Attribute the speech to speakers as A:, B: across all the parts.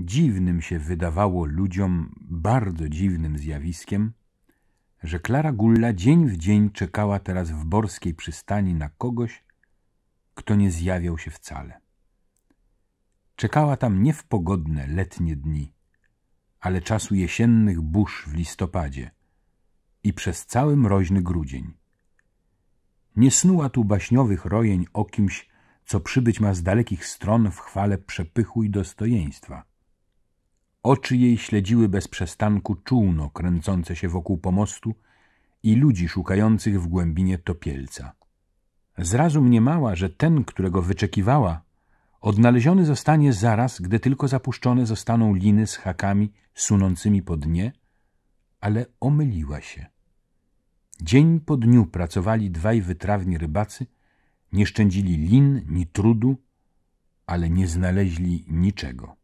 A: dziwnym się wydawało ludziom, bardzo dziwnym zjawiskiem, że Klara Gulla dzień w dzień czekała teraz w borskiej przystani na kogoś, kto nie zjawiał się wcale. Czekała tam nie w pogodne letnie dni, ale czasu jesiennych burz w listopadzie i przez cały mroźny grudzień. Nie snuła tu baśniowych rojeń o kimś, co przybyć ma z dalekich stron w chwale przepychu i dostojeństwa, Oczy jej śledziły bez przestanku czółno kręcące się wokół pomostu i ludzi szukających w głębinie topielca. Zrazu mniemała, że ten, którego wyczekiwała, odnaleziony zostanie zaraz, gdy tylko zapuszczone zostaną liny z hakami sunącymi po dnie, ale omyliła się. Dzień po dniu pracowali dwaj wytrawni rybacy, nie szczędzili lin ni trudu, ale nie znaleźli niczego.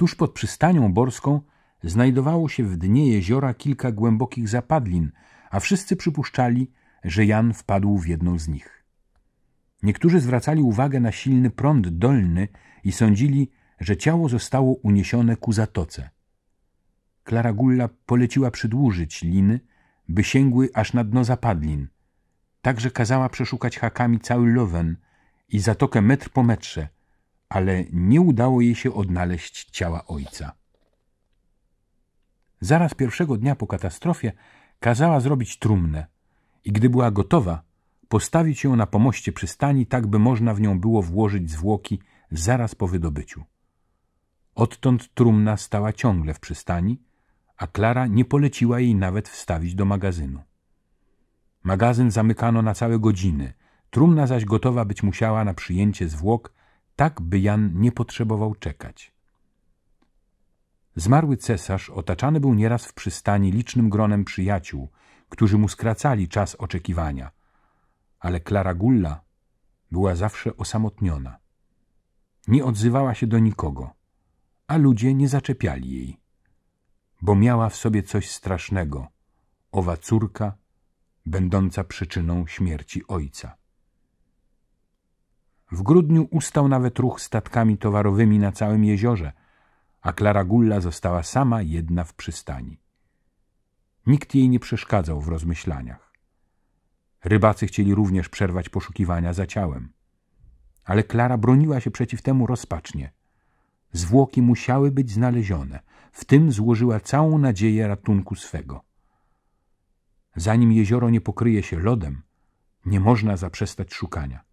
A: Tuż pod przystanią borską znajdowało się w dnie jeziora kilka głębokich zapadlin, a wszyscy przypuszczali, że Jan wpadł w jedną z nich. Niektórzy zwracali uwagę na silny prąd dolny i sądzili, że ciało zostało uniesione ku zatoce. Klara Gulla poleciła przedłużyć liny, by sięgły aż na dno zapadlin. Także kazała przeszukać hakami cały Lowen i zatokę metr po metrze – ale nie udało jej się odnaleźć ciała ojca. Zaraz pierwszego dnia po katastrofie kazała zrobić trumnę i gdy była gotowa, postawić ją na pomoście przystani, tak by można w nią było włożyć zwłoki zaraz po wydobyciu. Odtąd trumna stała ciągle w przystani, a Klara nie poleciła jej nawet wstawić do magazynu. Magazyn zamykano na całe godziny, trumna zaś gotowa być musiała na przyjęcie zwłok tak by Jan nie potrzebował czekać. Zmarły cesarz otaczany był nieraz w przystani licznym gronem przyjaciół, którzy mu skracali czas oczekiwania, ale Klara Gulla była zawsze osamotniona. Nie odzywała się do nikogo, a ludzie nie zaczepiali jej, bo miała w sobie coś strasznego, owa córka, będąca przyczyną śmierci ojca. W grudniu ustał nawet ruch statkami towarowymi na całym jeziorze, a Klara Gulla została sama jedna w przystani. Nikt jej nie przeszkadzał w rozmyślaniach. Rybacy chcieli również przerwać poszukiwania za ciałem. Ale Klara broniła się przeciw temu rozpacznie. Zwłoki musiały być znalezione. W tym złożyła całą nadzieję ratunku swego. Zanim jezioro nie pokryje się lodem, nie można zaprzestać szukania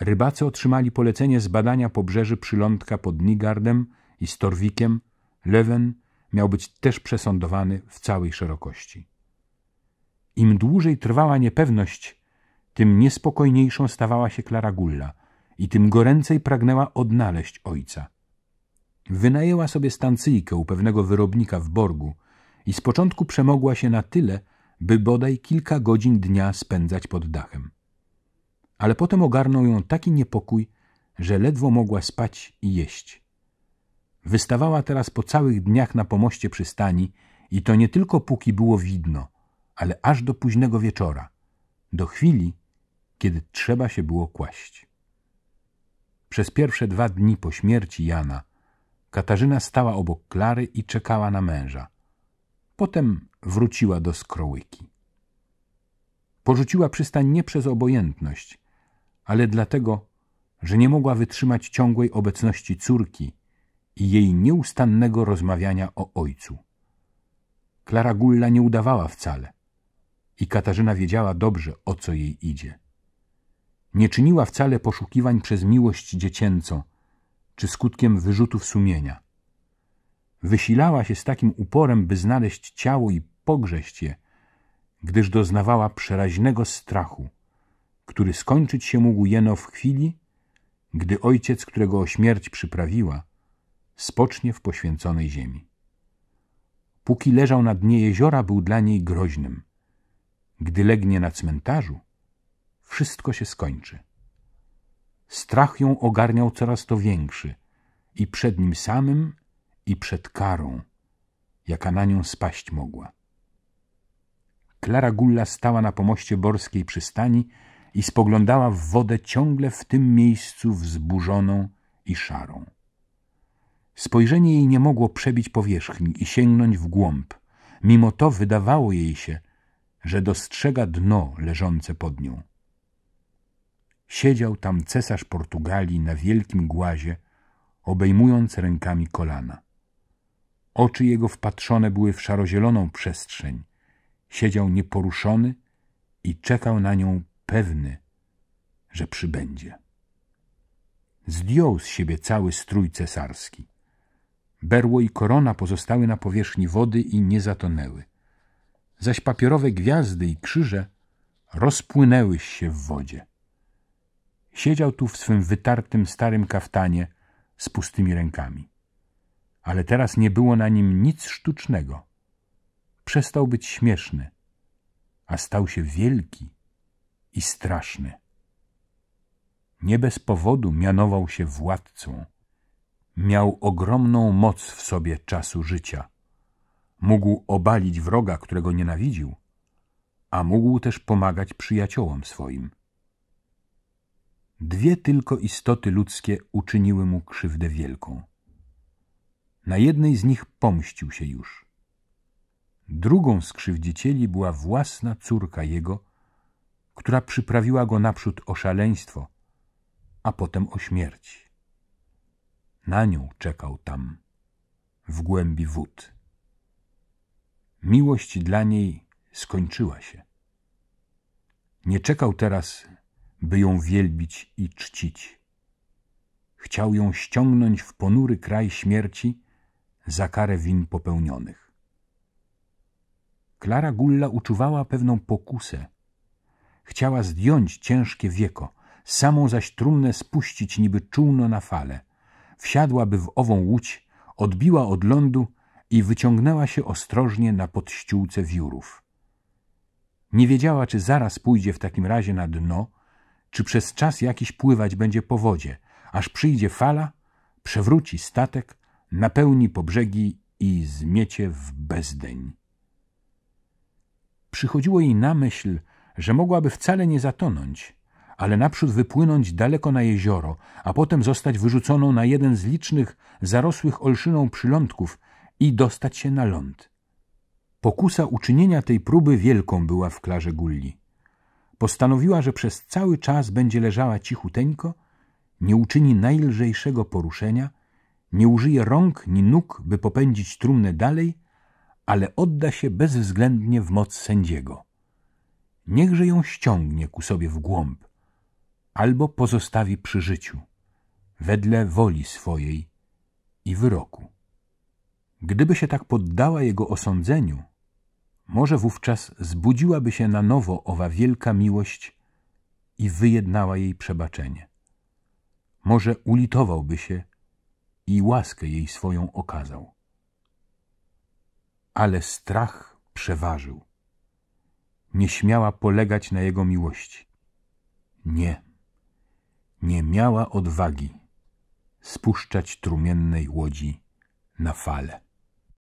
A: rybacy otrzymali polecenie zbadania pobrzeży przylądka pod Nigardem i Storwikiem. Leven miał być też przesądowany w całej szerokości. Im dłużej trwała niepewność, tym niespokojniejszą stawała się Klara Gulla i tym goręcej pragnęła odnaleźć ojca. Wynajęła sobie stancyjkę u pewnego wyrobnika w Borgu i z początku przemogła się na tyle, by bodaj kilka godzin dnia spędzać pod dachem ale potem ogarnął ją taki niepokój, że ledwo mogła spać i jeść. Wystawała teraz po całych dniach na pomoście przystani i to nie tylko póki było widno, ale aż do późnego wieczora, do chwili, kiedy trzeba się było kłaść. Przez pierwsze dwa dni po śmierci Jana Katarzyna stała obok Klary i czekała na męża. Potem wróciła do skrołyki. Porzuciła przystań nie przez obojętność, ale dlatego, że nie mogła wytrzymać ciągłej obecności córki i jej nieustannego rozmawiania o ojcu. Klara Gulla nie udawała wcale i Katarzyna wiedziała dobrze, o co jej idzie. Nie czyniła wcale poszukiwań przez miłość dziecięcą czy skutkiem wyrzutów sumienia. Wysilała się z takim uporem, by znaleźć ciało i pogrześć je, gdyż doznawała przeraźnego strachu – który skończyć się mógł jeno w chwili, gdy ojciec, którego o śmierć przyprawiła, spocznie w poświęconej ziemi. Póki leżał na dnie jeziora, był dla niej groźnym. Gdy legnie na cmentarzu, wszystko się skończy. Strach ją ogarniał coraz to większy i przed nim samym, i przed karą, jaka na nią spaść mogła. Klara Gulla stała na pomoście borskiej przystani, i spoglądała w wodę ciągle w tym miejscu wzburzoną i szarą. Spojrzenie jej nie mogło przebić powierzchni i sięgnąć w głąb. Mimo to wydawało jej się, że dostrzega dno leżące pod nią. Siedział tam cesarz Portugalii na wielkim głazie, obejmując rękami kolana. Oczy jego wpatrzone były w szarozieloną przestrzeń. Siedział nieporuszony i czekał na nią pewny, że przybędzie. Zdjął z siebie cały strój cesarski. Berło i korona pozostały na powierzchni wody i nie zatonęły. Zaś papierowe gwiazdy i krzyże rozpłynęły się w wodzie. Siedział tu w swym wytartym starym kaftanie z pustymi rękami. Ale teraz nie było na nim nic sztucznego. Przestał być śmieszny, a stał się wielki, i straszny. Nie bez powodu mianował się władcą. Miał ogromną moc w sobie czasu życia. Mógł obalić wroga, którego nienawidził, a mógł też pomagać przyjaciołom swoim. Dwie tylko istoty ludzkie uczyniły mu krzywdę wielką. Na jednej z nich pomścił się już. Drugą z krzywdzicieli była własna córka jego, która przyprawiła go naprzód o szaleństwo, a potem o śmierć. Na nią czekał tam, w głębi wód. Miłość dla niej skończyła się. Nie czekał teraz, by ją wielbić i czcić. Chciał ją ściągnąć w ponury kraj śmierci za karę win popełnionych. Klara Gulla uczuwała pewną pokusę – Chciała zdjąć ciężkie wieko, samą zaś trumnę spuścić niby czółno na fale. Wsiadłaby w ową łódź, odbiła od lądu i wyciągnęła się ostrożnie na podściółce wiórów. Nie wiedziała, czy zaraz pójdzie w takim razie na dno, czy przez czas jakiś pływać będzie po wodzie, aż przyjdzie fala, przewróci statek, napełni po brzegi i zmiecie w bezdeń. Przychodziło jej na myśl, że mogłaby wcale nie zatonąć, ale naprzód wypłynąć daleko na jezioro, a potem zostać wyrzuconą na jeden z licznych, zarosłych olszyną przylądków i dostać się na ląd. Pokusa uczynienia tej próby wielką była w Klarze Gulli. Postanowiła, że przez cały czas będzie leżała cichuteńko, nie uczyni najlżejszego poruszenia, nie użyje rąk ni nóg, by popędzić trumnę dalej, ale odda się bezwzględnie w moc sędziego niechże ją ściągnie ku sobie w głąb, albo pozostawi przy życiu, wedle woli swojej i wyroku. Gdyby się tak poddała jego osądzeniu, może wówczas zbudziłaby się na nowo owa wielka miłość i wyjednała jej przebaczenie. Może ulitowałby się i łaskę jej swoją okazał. Ale strach przeważył nie śmiała polegać na jego miłości. Nie, nie miała odwagi spuszczać trumiennej łodzi na fale.